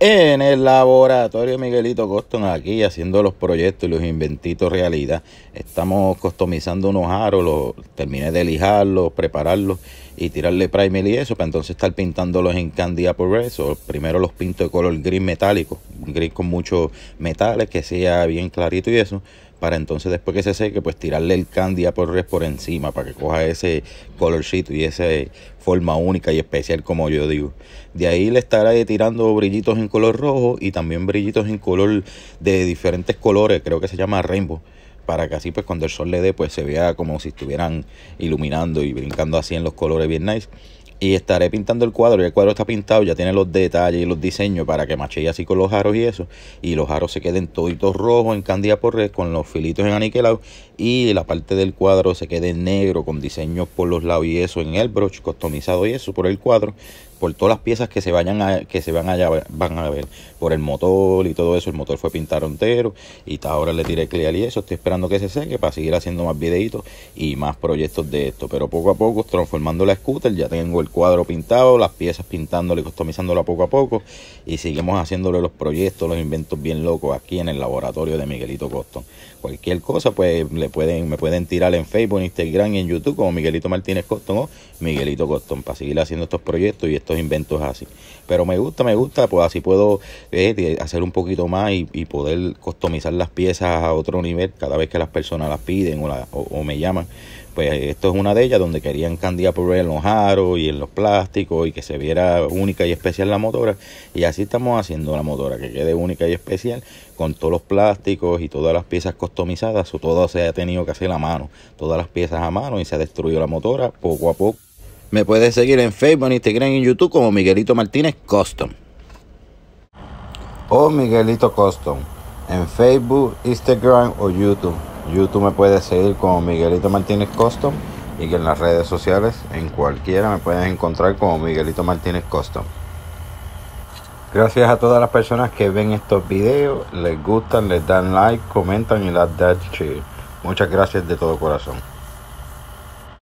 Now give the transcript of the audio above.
en el laboratorio Miguelito Coston, aquí haciendo los proyectos y los inventitos realidad. Estamos customizando unos aros, terminé de lijarlos, prepararlos y tirarle primer y eso, para entonces estar pintándolos en Candy Apple Red. primero los pinto de color gris metálico, gris con muchos metales, que sea bien clarito y eso para entonces después que se seque, pues tirarle el candy por, por encima para que coja ese colorcito y esa forma única y especial como yo digo. De ahí le estaré tirando brillitos en color rojo y también brillitos en color de diferentes colores, creo que se llama rainbow para que así pues cuando el sol le dé pues se vea como si estuvieran iluminando y brincando así en los colores bien nice y estaré pintando el cuadro. Y el cuadro está pintado, ya tiene los detalles y los diseños para que machee así con los aros y eso. Y los aros se queden toditos rojos en candida por red con los filitos en aniquilado. Y la parte del cuadro se quede negro con diseños por los lados y eso en el broche customizado y eso por el cuadro por todas las piezas que se vayan a, que se van llevar van a ver por el motor y todo eso el motor fue pintado entero y ahora le tiré clear y eso estoy esperando que se seque para seguir haciendo más videitos y más proyectos de esto pero poco a poco transformando la scooter ya tengo el cuadro pintado las piezas pintándole y customizándola poco a poco y seguimos haciéndole los proyectos los inventos bien locos aquí en el laboratorio de Miguelito Costón cualquier cosa pues le pueden me pueden tirar en Facebook en Instagram y en YouTube como Miguelito Martínez Costón o Miguelito Costón para seguir haciendo estos proyectos y esto inventos así. Pero me gusta, me gusta, pues así puedo eh, hacer un poquito más y, poder customizar las piezas a otro nivel cada vez que las personas las piden o, me llaman. Pues esto es una de ellas donde querían ver en los aros y en los plásticos y que se viera única y especial la motora. Y así estamos haciendo la motora, que quede única y especial con todos los plásticos y todas las piezas customizadas. O todo se ha tenido que hacer a mano, todas las piezas a mano y se ha destruido la motora poco a poco. Me puedes seguir en Facebook, Instagram y en YouTube como Miguelito Martínez Custom. O Miguelito Custom. En Facebook, Instagram o YouTube. YouTube me puedes seguir como Miguelito Martínez Custom. Y que en las redes sociales, en cualquiera, me puedes encontrar como Miguelito Martínez Custom. Gracias a todas las personas que ven estos videos, les gustan, les dan like, comentan y las dan Muchas gracias de todo corazón.